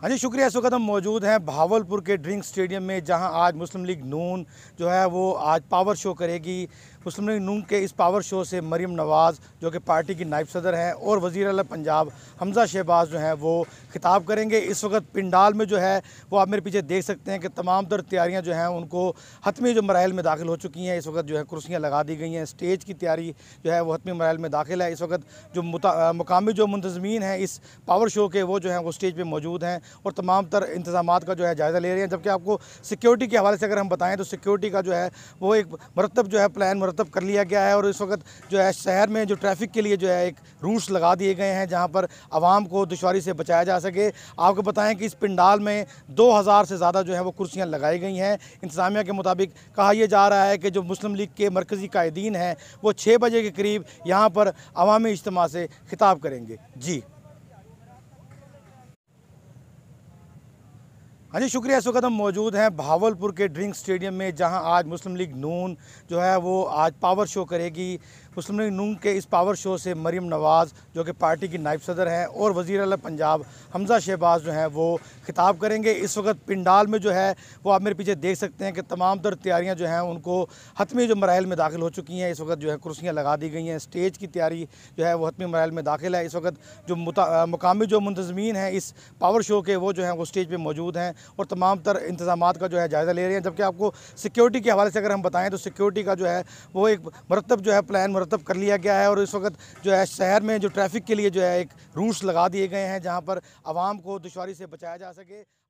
हाँ जी शुक्रिया इस वक्त हम मौजूद हैं भावलपुर के ड्रिंक स्टेडियम में जहां आज मुस्लिम लीग नून जो है वो आज पावर शो करेगी मुस्लिम लीग नून के इस पावर शो से मरीम नवाज़ जो कि पार्टी की नायब सदर हैं और वज़ी अल पंजाब हमजा शहबाज जो हैं वो खिताब करेंगे इस वक्त पिंडाल में जो है वो आप मेरे पीछे देख सकते हैं कि तमाम तर तैयारियाँ जो हैं उनको हतमी जो मरल में दाखिल हो चुकी हैं इस वक्त जो है कुर्सियाँ लगा दी गई हैं स्टेज की तैयारी जो है वो हतमी मराहल में दाखिल है इस वक्त जो मुकामी जो मुंतजमी हैं इस पावर शो के वो जो हैं वो स्टेज पर मौजूद हैं और तमाम तर इंतजाम का जो है जायज़ा ले रहे हैं जबकि आपको सिक्योरिटी के हवाले से अगर हम बताएँ तो सिक्योरिटी का जो है वो एक मरतब जो है प्लान मरतब मुरतब कर लिया गया है और इस वक्त जो है शहर में जो ट्रैफिक के लिए जो है एक रूट्स लगा दिए गए हैं जहाँ पर आवाम को दुशारी से बचाया जा सके आपको बताएं कि इस पिंडाल में 2000 से ज़्यादा जो है वो कुर्सियाँ लगाई गई हैं इंतज़ामिया के मुताबिक कहा यह जा रहा है कि जो मुस्लिम लीग के मरकज़ी कायदीन हैं वो छः बजे के करीब यहाँ पर अवामी इज्तम से खिताब करेंगे जी हाँ जी शुक्रिया इस वक्त हम मौजूद हैं भावलपुर के ड्रिंक स्टेडियम में जहां आज मुस्लिम लीग नून जो है वो आज पावर शो करेगी मुस्लिम लीग नून के इस पावर शो से मरीम नवाज़ जो कि पार्टी की नायब सदर हैं और वज़ी अल पंजाब हमज़ा शहबाज जो हैं वो खिताब करेंगे इस वक्त पिंडाल में जो है वो आप मेरे पीछे देख सकते हैं कि तमाम तर तैयारियाँ जो हैं उनको हतमी जो मरल में दाखिल हो चुकी हैं इस वक्त जो है कुर्सियाँ लगा दी गई हैं स्टेज की तैयारी जो है वो हतमी मरल में दाखिल है इस वक्त जो मुकामी जो मुंतजमीन हैं इस पावर शो के वो जो हैं वो स्टेज पर मौजूद हैं और तमाम तर इंतजाम का जो है जायज़ा ले रहे हैं जबकि आपको सिक्योरिटी के हवाले से अगर हम बताएँ तो सिक्योरिटी का जो है वो एक मरतब जो है प्लान मुरतब कर लिया गया है और इस वक्त जो है शहर में जो ट्रैफिक के लिए जो है एक रूट्स लगा दिए गए हैं जहाँ पर आवाम को दुशारी से बचाया जा सके